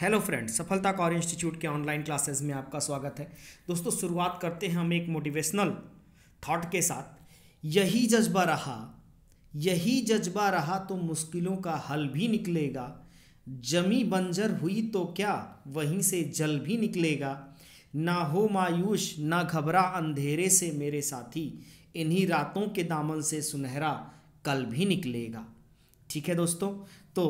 hello friends सफलता कौर institute के ऑनलाइन क्लासेस में आपका स्वागत है दोस्तों शुरुआत करते हैं हम एक मोटिवेशनल थॉट के साथ यही जज्बा रहा यही जज्बा रहा तो मुश्किलों का हल भी निकलेगा जमी बंजर हुई तो क्या वहीं से जल भी निकलेगा ना हो मायूस ना घबरा अंधेरे से मेरे साथी इन्हीं रातों के दामन से सुनहरा कल भी निकलेगा ठीक है दोस्तों तो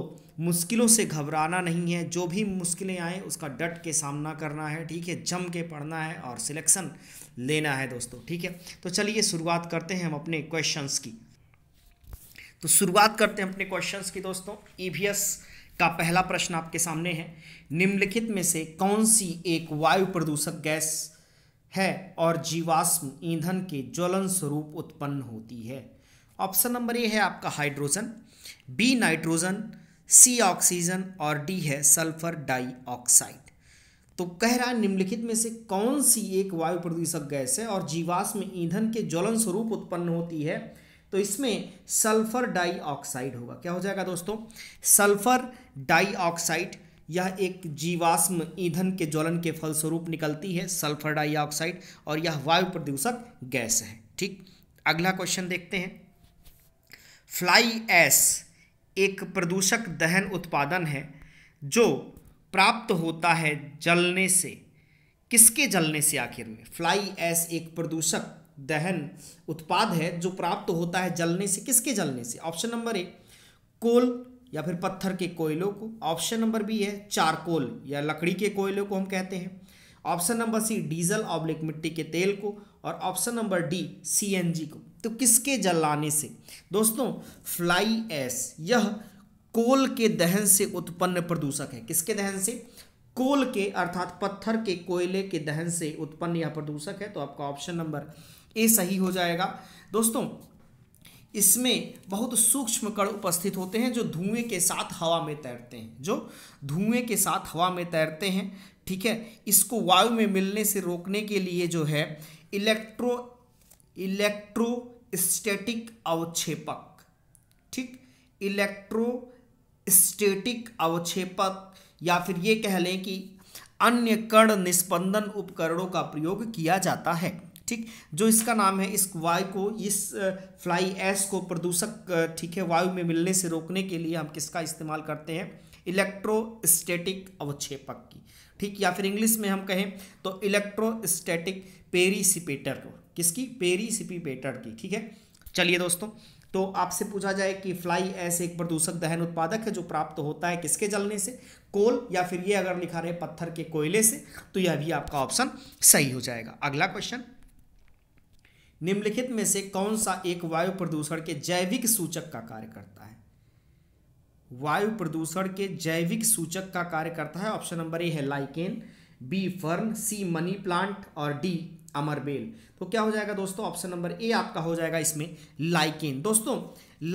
मुश्किलों से घबराना नहीं है जो भी मुश्किलें आएँ उसका डट के सामना करना है ठीक है जम के पढ़ना है और सिलेक्शन लेना है दोस्तों ठीक है तो चलिए शुरुआत करते हैं हम अपने क्वेश्चंस की तो शुरुआत करते हैं अपने क्वेश्चंस की दोस्तों ईवीएस e का पहला प्रश्न आपके सामने है निम्नलिखित में से कौन सी एक वायु प्रदूषक गैस है और जीवाश्म ईंधन के ज्वलन स्वरूप उत्पन्न होती है ऑप्शन नंबर ए है आपका hydrogen B nitrogen C oxygen और डी है सल्फर डाइऑक्साइड तो कह रहा है निम्नलिखित में से कौन सी एक वायु प्रदूषक गैस है और जीवाश्म ईंधन के ज्वलन स्वरूप उत्पन्न होती है तो इसमें सल्फर डाइऑक्साइड होगा क्या हो जाएगा दोस्तों सल्फर डाइऑक्साइड यह एक जीवाश्म ईंधन के ज्वलन के फलस्वरूप निकलती है सल्फर डाइऑक्साइड और यह वायु प्रदूषक गैस है ठीक अगला क्वेश्चन देखते हैं फ्लाई एस एक प्रदूषक दहन उत्पादन है जो प्राप्त होता है जलने से किसके जलने से आखिर में फ्लाई एस एक प्रदूषक दहन उत्पाद है जो प्राप्त होता है जलने से किसके जलने से ऑप्शन नंबर ए कोल या फिर पत्थर के कोयलों को ऑप्शन नंबर बी है चारकोल या लकड़ी के कोयलों को हम कहते हैं ऑप्शन नंबर सी डीजल ऑब्लिक मिट्टी के तेल को और ऑप्शन नंबर डी सीएनजी को तो किसके जलाने से दोस्तों फ्लाई एस यह कोल के दहन से उत्पन्न प्रदूषक है किसके दहन से कोल के अर्थात पत्थर के कोयले के दहन से उत्पन्न यह प्रदूषक है तो आपका ऑप्शन नंबर ए सही हो जाएगा दोस्तों इसमें बहुत सूक्ष्म कण उपस्थित होते हैं जो धुएं के साथ हवा में तैरते हैं जो धुएं के साथ हवा में तैरते हैं ठीक है इसको वायु में मिलने से रोकने के लिए जो है इलेक्ट्रो इलेक्ट्रोस्टैटिक अवक्षेपक ठीक इलेक्ट्रोस्टैटिक अवक्षेपक या फिर ये कह लें कि अन्य कण निष्पंदन उपकरणों का प्रयोग किया जाता है ठीक जो इसका नाम है इस वायु को इस फ्लाई एस को प्रदूषक ठीक है वायु में मिलने से रोकने के लिए हम किसका इस्तेमाल करते हैं इलेक्ट्रोस्टैटिक अवक्षेपक की ठीक या फिर इंग्लिश में हम कहें तो इलेक्ट्रोस्टैटिक पेरिसिपेटर किसकी पेरीसिपिपेटर की ठीक है चलिए दोस्तों तो आपसे पूछा जाए कि फ्लाई एस एक प्रदूषक दहन उत्पादक है जो प्राप्त होता है किसके जलने से कोल या फिर ये अगर लिखा रहे पत्थर के कोयले से तो यह भी आपका ऑप्शन सही हो जाएगा अगला क्वेश्चन निम्नलिखित में से कौन सा एक वायु प्रदूषण के जैविक सूचक का कार्य करता है वायु प्रदूषण के जैविक सूचक का कार्य करता है ऑप्शन नंबर ए है lichen B fern C money plant और डी अमरबेल तो क्या हो जाएगा दोस्तों ऑप्शन नंबर ए आपका हो जाएगा इसमें लाइकेन दोस्तों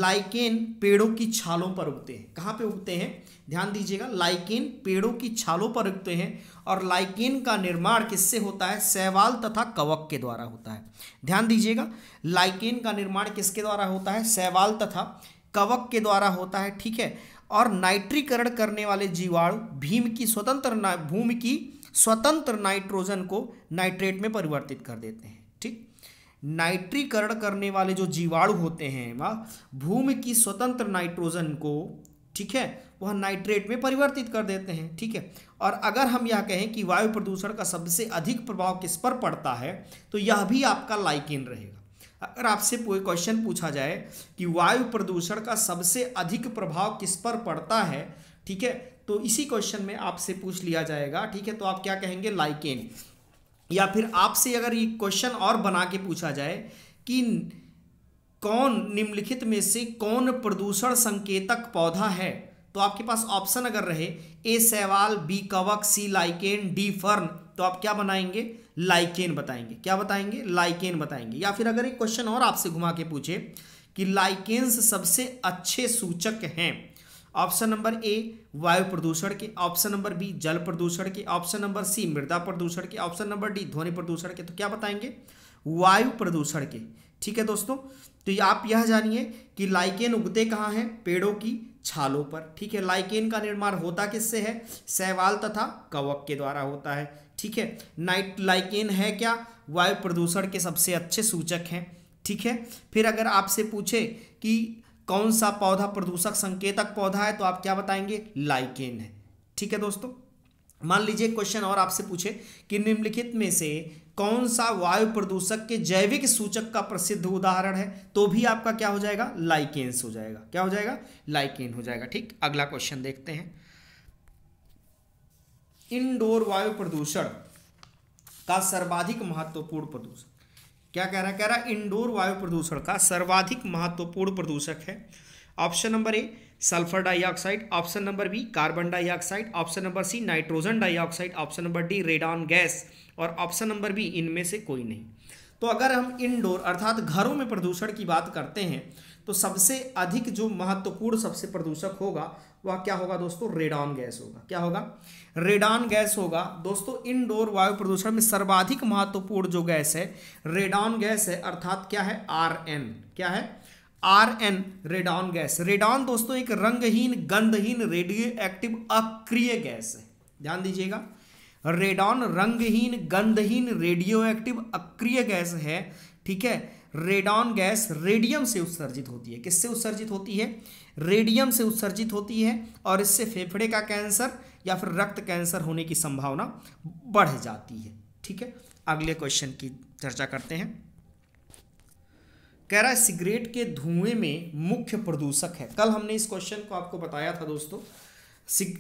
लाइकेन पेड़ों की छालों पर उगते हैं कहाँ पे उगते हैं ध्यान दीजिएगा लाइकेन पेड़ों की छालों पर उगते हैं और लाइकेन का निर्माण किससे होता है सहवाल तथा कवक के द्वारा होता है ध्यान दीजिएगा लाइकेन का निर्माण किसके द्वारा होता है सहवाल तथा कवक के द्वारा होता है ठीक है और नाइट्रीकरण करने वाले जीवाणु भीम की स्वतंत्र भूमि की स्वतंत्र नाइट्रोजन को नाइट्रेट में परिवर्तित कर देते हैं ठीक नाइट्रीकरण करने वाले जो जीवाणु होते हैं वह भूमि की स्वतंत्र नाइट्रोजन को ठीक है वह नाइट्रेट में परिवर्तित कर देते हैं ठीक है और अगर हम यह कहें कि वायु प्रदूषण का सबसे अधिक प्रभाव किस पर पड़ता है तो यह भी आपका लाइकिन रहेगा अगर आपसे कोई क्वेश्चन पूछा जाए कि वायु प्रदूषण का सबसे अधिक प्रभाव किस पर पड़ता है ठीक है तो इसी क्वेश्चन में आपसे पूछ लिया जाएगा ठीक है तो आप क्या कहेंगे लाइकेन या फिर आपसे अगर ये क्वेश्चन और बना के पूछा जाए कि कौन निम्नलिखित में से कौन प्रदूषण संकेतक पौधा है तो आपके पास ऑप्शन अगर रहे ए सैवाल बी कवक सी लाइकेन डी फर्न तो आप क्या बनाएंगे लाइकेन बताएंगे क्या बताएंगे लाइकेन बताएंगे या फिर अगर एक क्वेश्चन और आपसे घुमा के पूछे कि लाइकेन्स सबसे अच्छे सूचक हैं ऑप्शन नंबर ए वायु प्रदूषण के ऑप्शन नंबर बी जल प्रदूषण के ऑप्शन नंबर सी मृदा प्रदूषण के ऑप्शन नंबर डी ध्वनि प्रदूषण के तो क्या बताएंगे वायु प्रदूषण के ठीक है दोस्तों तो ये आप यह जानिए कि लाइकेन उगते कहाँ हैं पेड़ों की छालों पर ठीक है लाइकेन का निर्माण होता किससे है सहवाल तथा कवक के द्वारा होता है ठीक है नाइट लाइकेन है क्या वायु प्रदूषण के सबसे अच्छे सूचक हैं ठीक है फिर अगर आपसे पूछे कि कौन सा पौधा प्रदूषक संकेतक पौधा है तो आप क्या बताएंगे लाइकेन है ठीक है दोस्तों मान लीजिए क्वेश्चन और आपसे पूछे कि निम्नलिखित में से कौन सा वायु प्रदूषक के जैविक सूचक का प्रसिद्ध उदाहरण है तो भी आपका क्या हो जाएगा लाइकेन्स हो जाएगा क्या हो जाएगा लाइकेन हो जाएगा ठीक अगला क्वेश्चन देखते हैं इंडोर वायु प्रदूषण का सर्वाधिक महत्वपूर्ण प्रदूषण क्या कह रहा है कह रहा है इंडोर वायु प्रदूषण का सर्वाधिक महत्वपूर्ण प्रदूषक है option number A sulphur dioxide option number B carbon dioxide option number C nitrogen dioxide option number D radon gas और ऑप्शन नंबर बी इनमें से कोई नहीं तो अगर हम इनडोर अर्थात घरों में प्रदूषण की बात करते हैं तो सबसे अधिक जो महत्वपूर्ण सबसे प्रदूषक होगा वह क्या होगा दोस्तों रेडॉन गैस होगा क्या होगा रेडॉन गैस होगा दोस्तों इनडोर वायु प्रदूषण में सर्वाधिक महत्वपूर्ण जो गैस है रेडॉन गैस है अर्थात क्या है आर एन क्या है R N radon gas radon दोस्तों एक रंगहीन गंधहीन रेडियो एक्टिव अक्रिय गैस है ध्यान दीजिएगा रेडॉन रंगहीन गंधहीन रेडियो एक्टिव अक्रिय गैस है ठीक है रेडॉन गैस रेडियम से उत्सर्जित होती है किससे उत्सर्जित होती है रेडियम से उत्सर्जित होती है और इससे फेफड़े का कैंसर या फिर रक्त कैंसर होने की संभावना बढ़ जाती है ठीक है अगले क्वेश्चन की चर्चा करते हैं कह रहा है सिगरेट के धुएं में मुख्य प्रदूषक है कल हमने इस क्वेश्चन को आपको बताया था दोस्तों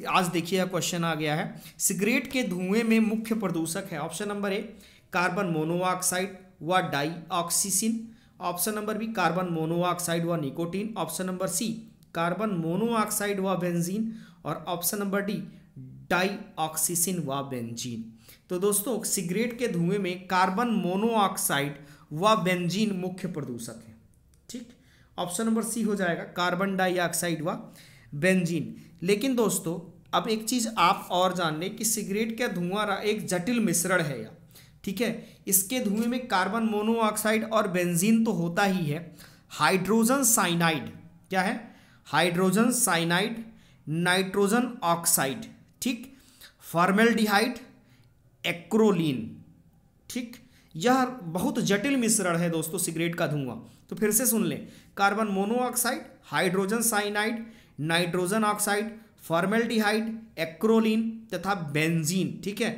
आज देखिए क्वेश्चन आ गया है सिगरेट के धुएं में मुख्य प्रदूषक है option number A carbon monoxide व dioxin option number B carbon monoxide व nicotine option number C carbon monoxide व बेंजीन और ऑप्शन नंबर डी डाईऑक्सीसिन व बेंजीन तो दोस्तों सिगरेट के धुएं में कार्बन मोनोऑक्साइड व बेंजीन मुख्य प्रदूषक है ठीक ऑप्शन नंबर सी हो जाएगा कार्बन डाइऑक्साइड व बेंजीन लेकिन दोस्तों अब एक चीज़ आप और जान लें कि सिगरेट का धुआं एक जटिल मिश्रण है या ठीक है इसके धुएं में कार्बन मोनोऑक्साइड और बेंजीन तो होता ही है हाइड्रोजन साइनाइड क्या है हाइड्रोजन साइनाइड नाइट्रोजन ऑक्साइड ठीक फॉर्मेल्डिहाइड एक्रोलिन ठीक यह बहुत जटिल मिश्रण है दोस्तों सिगरेट का धुआं तो फिर से सुन लें carbon monoxide hydrogen cyanide nitrogen oxide formaldehyde acrolein तथा बेंजीन ठीक है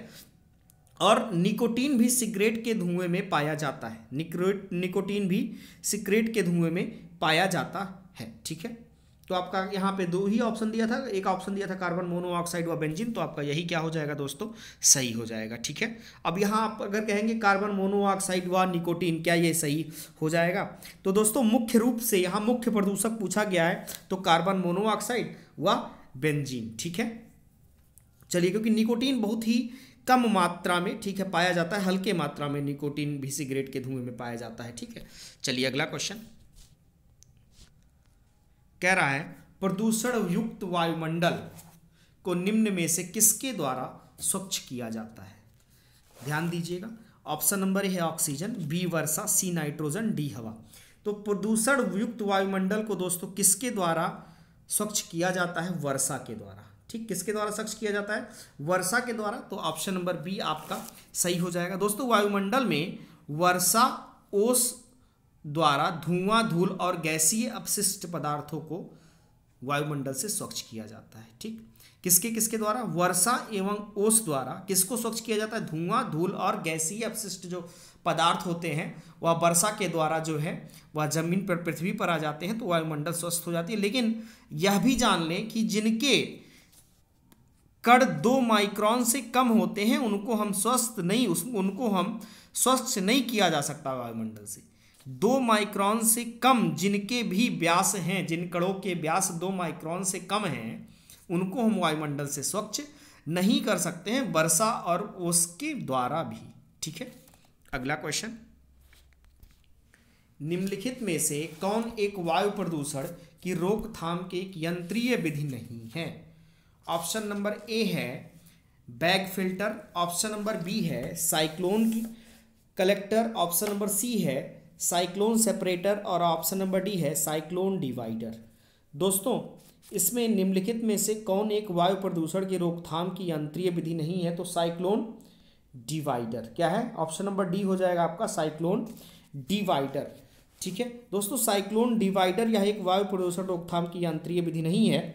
और निकोटीन भी सिगरेट के धुएं में पाया जाता है निकोटीन भी सिगरेट के धुएं में पाया जाता है ठीक है तो आपका यहाँ पे दो ही ऑप्शन दिया था एक ऑप्शन दिया था कार्बन मोनोऑक्साइड व बेंजीन तो आपका यही क्या हो जाएगा दोस्तों सही हो जाएगा ठीक है अब यहाँ आप अगर कहेंगे कार्बन मोनोऑक्साइड व निकोटीन क्या ये सही हो जाएगा तो दोस्तों मुख्य रूप से यहाँ मुख्य प्रदूषक पूछा गया है तो कार्बन मोनोऑक्साइड व बेंजीन ठीक है चलिए क्योंकि निकोटीन बहुत ही कम मात्रा में ठीक है पाया जाता है हल्के मात्रा में निकोटीन भी सिगरेट के धुएं में पाया जाता है ठीक है चलिए अगला क्वेश्चन कह रहा है प्रदूषण युक्त वायुमंडल को निम्न में से किसके द्वारा स्वच्छ किया जाता है ध्यान दीजिएगा ऑप्शन नंबर है ऑक्सीजन बी वर्षा सी नाइट्रोजन डी हवा तो प्रदूषण युक्त वायुमंडल को दोस्तों किसके द्वारा स्वच्छ किया जाता है वर्षा के द्वारा ठीक किसके द्वारा स्वच्छ किया जाता है वर्षा के द्वारा तो ऑप्शन नंबर बी आपका सही हो जाएगा दोस्तों वायुमंडल में वर्षा ओस द्वारा धुआं धूल और गैसीय अपशिष्ट पदार्थों को वायुमंडल से स्वच्छ किया जाता है ठीक किसके किसके द्वारा वर्षा एवं ओस द्वारा किसको स्वच्छ किया जाता है धुआं धूल और गैसीय अपशिष्ट जो पदार्थ होते हैं वह वर्षा के द्वारा जो है वह जमीन पर पृथ्वी पर आ जाते हैं तो वायुमंडल स्वस्थ हो जाती है लेकिन यह भी जान लें कि जिनके कड़ दो माइक्रॉन से कम होते हैं उनको हम स्वस्थ नहीं उस उनको हम स्वस्थ नहीं किया जा सकता वायुमंडल से दो माइक्रॉन से कम जिनके भी व्यास हैं जिन कणों के व्यास दो माइक्रॉन से कम हैं उनको हम वायुमंडल से स्वच्छ नहीं कर सकते हैं वर्षा और उसके द्वारा भी ठीक है अगला क्वेश्चन निम्नलिखित में से कौन एक वायु प्रदूषण की रोकथाम के एक यंत्रीय विधि नहीं है ऑप्शन नंबर ए है bag filter option number B है साइक्लोन की कलेक्टर ऑप्शन नंबर सी है साइक्लोन सेपरेटर और ऑप्शन नंबर डी है साइक्लोन डिवाइडर दोस्तों इसमें निम्नलिखित में से कौन एक वायु प्रदूषण की रोकथाम की यंत्रीय विधि नहीं है तो साइक्लोन डिवाइडर क्या है ऑप्शन नंबर डी हो जाएगा आपका साइक्लोन डिवाइडर ठीक है दोस्तों साइक्लोन डिवाइडर यह एक वायु प्रदूषण रोकथाम की यंत्रीय विधि नहीं है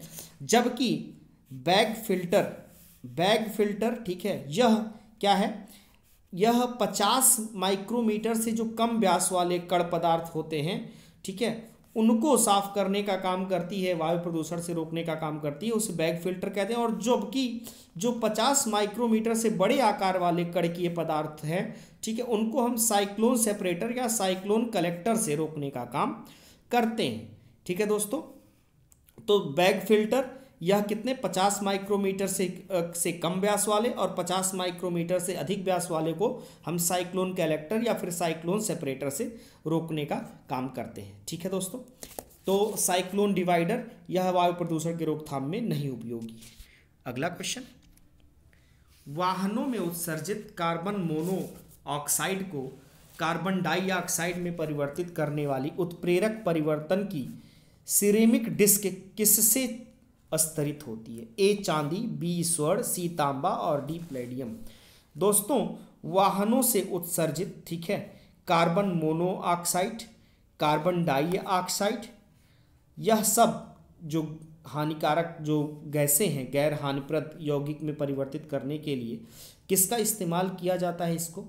जबकि बैग फिल्टर बैग फिल्टर ठीक है यह क्या है यह 50 माइक्रोमीटर से जो कम व्यास वाले कण पदार्थ होते हैं ठीक है उनको साफ करने का काम करती है वायु प्रदूषण से रोकने का काम करती है उसे बैग फिल्टर कहते हैं और जबकि जो 50 माइक्रोमीटर से बड़े आकार वाले कड़कीय पदार्थ हैं ठीक है उनको हम साइक्लोन सेपरेटर या साइक्लोन कलेक्टर से रोकने का काम करते हैं ठीक है दोस्तों तो बैग फिल्टर यह कितने 50 माइक्रोमीटर से से कम व्यास वाले और 50 माइक्रोमीटर से अधिक व्यास वाले को हम साइक्लोन कैलेक्टर या फिर साइक्लोन सेपरेटर से रोकने का काम करते हैं ठीक है दोस्तों तो साइक्लोन डिवाइडर यह वायु प्रदूषण की रोकथाम में नहीं उपयोगी अगला क्वेश्चन वाहनों में उत्सर्जित कार्बन मोनोऑक्साइड को कार्बन डाइऑक्साइड में परिवर्तित करने वाली उत्प्रेरक परिवर्तन की सिरेमिक डिस्क किससे स्तरित होती है ए चांदी बी स्वर्ण सी तांबा और डी प्लेडियम दोस्तों वाहनों से उत्सर्जित ठीक है कार्बन मोनोऑक्साइड कार्बन डाइऑक्साइड यह सब जो हानिकारक जो गैसें हैं गैर हानिप्रद यौगिक में परिवर्तित करने के लिए किसका इस्तेमाल किया जाता है इसको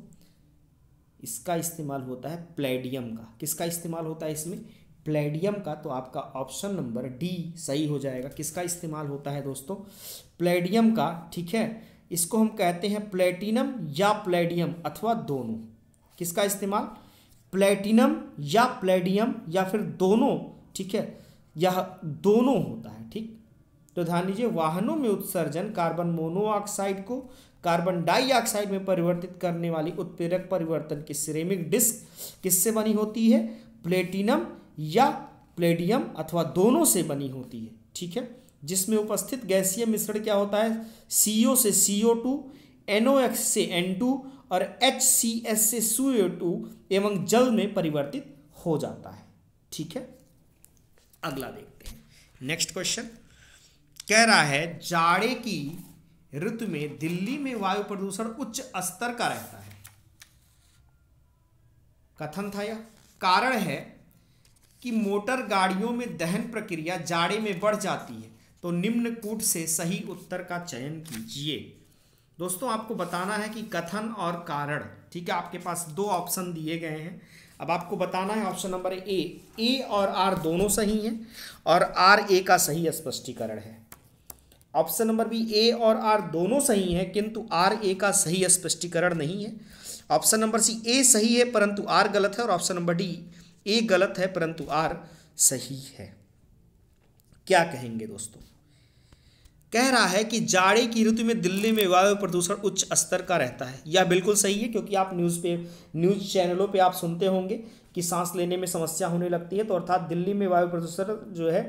इसका इस्तेमाल होता है प्लेडियम का किसका इस्तेमाल होता है इसमें प्लेडियम का तो आपका ऑप्शन नंबर डी सही हो जाएगा किसका इस्तेमाल होता है दोस्तों प्लेडियम का ठीक है इसको हम कहते हैं प्लेटिनम या प्लेडियम अथवा दोनों किसका इस्तेमाल प्लेटिनम या प्लेडियम या फिर दोनों ठीक है यह दोनों होता है ठीक तो ध्यान दीजिए वाहनों में उत्सर्जन कार्बन मोनोऑक्साइड को कार्बन डाइऑक्साइड में परिवर्तित करने वाली उत्प्रेरक परिवर्तन की सिरेमिक डिस्क किससे बनी होती है प्लेटिनम या प्लेडियम अथवा दोनों से बनी होती है ठीक है जिसमें उपस्थित गैसीय मिश्रण क्या होता है सीओ से सीओ टू एक्स से एन टू और एच सी एस से सीओ टू एवं जल में परिवर्तित हो जाता है ठीक है अगला देखते हैं नेक्स्ट क्वेश्चन कह रहा है जाड़े की ऋतु में दिल्ली में वायु प्रदूषण उच्च स्तर का रहता है कथन था यह कारण है कि मोटर गाड़ियों में दहन प्रक्रिया जाड़े में बढ़ जाती है तो निम्न कूट से सही उत्तर का चयन कीजिए दोस्तों आपको बताना है कि कथन और कारण ठीक है आपके पास दो ऑप्शन दिए गए हैं अब आपको बताना है ऑप्शन नंबर ए ए और आर दोनों सही हैं और आर ए का सही स्पष्टीकरण है ऑप्शन नंबर बी ए और आर दोनों सही हैं किंतु आर ए का सही स्पष्टीकरण नहीं है ऑप्शन नंबर सी ए सही है परंतु आर गलत है और ऑप्शन नंबर डी ए गलत है परंतु आर सही है क्या कहेंगे दोस्तों कह रहा है कि जाड़े की ऋतु में दिल्ली में वायु प्रदूषण उच्च स्तर का रहता है यह बिल्कुल सही है क्योंकि आप न्यूज़ पे न्यूज़ चैनलों पे आप सुनते होंगे कि सांस लेने में समस्या होने लगती है तो अर्थात दिल्ली में वायु प्रदूषण जो है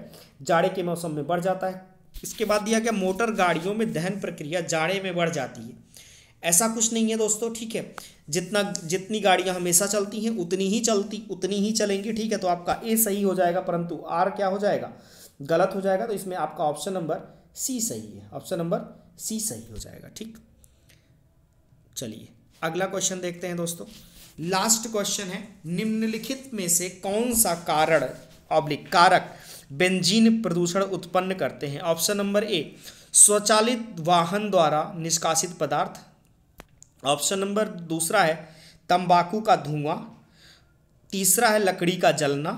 जाड़े के मौसम में बढ़ जाता है इसके बाद दिया गया मोटर गाड़ियों में दहन प्रक्रिया जाड़े में बढ़ जाती है ऐसा कुछ नहीं है दोस्तों ठीक है जितना जितनी गाड़ियां हमेशा चलती हैं उतनी ही चलती उतनी ही चलेंगी ठीक है तो आपका ए सही हो जाएगा परंतु आर क्या हो जाएगा गलत हो जाएगा तो इसमें आपका ऑप्शन नंबर सी सही है ऑप्शन नंबर सी सही हो जाएगा ठीक चलिए अगला क्वेश्चन देखते हैं दोस्तों लास्ट क्वेश्चन है निम्नलिखित में से कौन सा कारण ऑब्लिक कारक बेंजीन प्रदूषण उत्पन्न करते हैं ऑप्शन नंबर ए स्वचालित वाहन द्वारा निष्कासित पदार्थ ऑप्शन नंबर दूसरा है तंबाकू का धुआं तीसरा है लकड़ी का जलना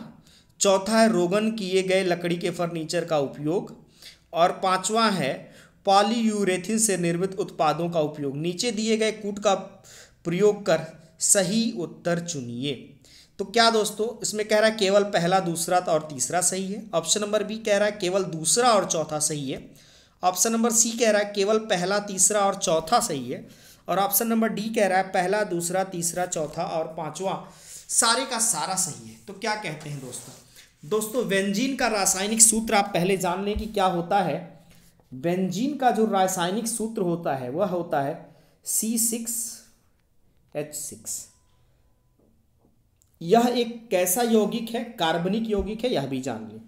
चौथा है रोगन किए गए लकड़ी के फर्नीचर का उपयोग और पांचवा है पॉलीयूरेथिन से निर्मित उत्पादों का उपयोग नीचे दिए गए कूट का प्रयोग कर सही उत्तर चुनिए तो क्या दोस्तों इसमें कह रहा है केवल पहला दूसरा और तीसरा सही है ऑप्शन नंबर बी कह रहा है केवल दूसरा और चौथा सही है ऑप्शन नंबर सी कह रहा है केवल पहला तीसरा और चौथा सही है और ऑप्शन नंबर डी कह रहा है पहला दूसरा तीसरा चौथा और पांचवा सारे का सारा सही है तो क्या कहते हैं दोस्तों दोस्तों वेंजीन का रासायनिक सूत्र आप पहले जान लें कि क्या होता है वेंजीन का जो रासायनिक सूत्र होता है वह होता है सी सिक्स एच सिक्स यह एक कैसा यौगिक है कार्बनिक यौगिक है यह भी जान लें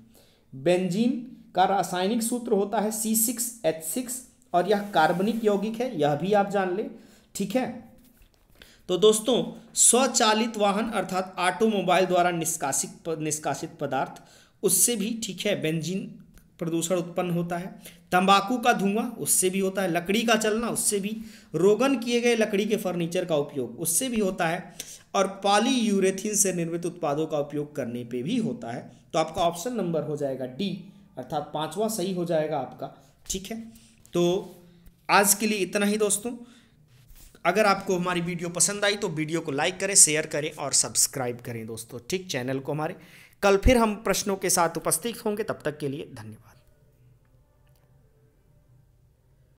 बेंजीन का रासायनिक सूत्र होता है सी सिक्स एच सिक्स और यह कार्बनिक यौगिक है यह भी आप जान लें ठीक है तो दोस्तों स्वचालित वाहन अर्थात ऑटोमोबाइल द्वारा निष्कासित निष्कासित पदार्थ उससे भी ठीक है बेंजीन प्रदूषण उत्पन्न होता है तंबाकू का धुआं उससे भी होता है लकड़ी का चलना उससे भी रोगन किए गए लकड़ी के फर्नीचर का उपयोग उससे भी होता है और यूरेथिन से निर्मित उत्पादों का उपयोग करने पे भी होता है तो आपका ऑप्शन नंबर हो जाएगा डी अर्थात पाँचवा सही हो जाएगा आपका ठीक है तो आज के लिए इतना ही दोस्तों अगर आपको हमारी वीडियो पसंद आई तो वीडियो को लाइक करें शेयर करें और सब्सक्राइब करें दोस्तों ठीक चैनल को हमारे कल फिर हम प्रश्नों के साथ उपस्थित होंगे तब तक के लिए धन्यवाद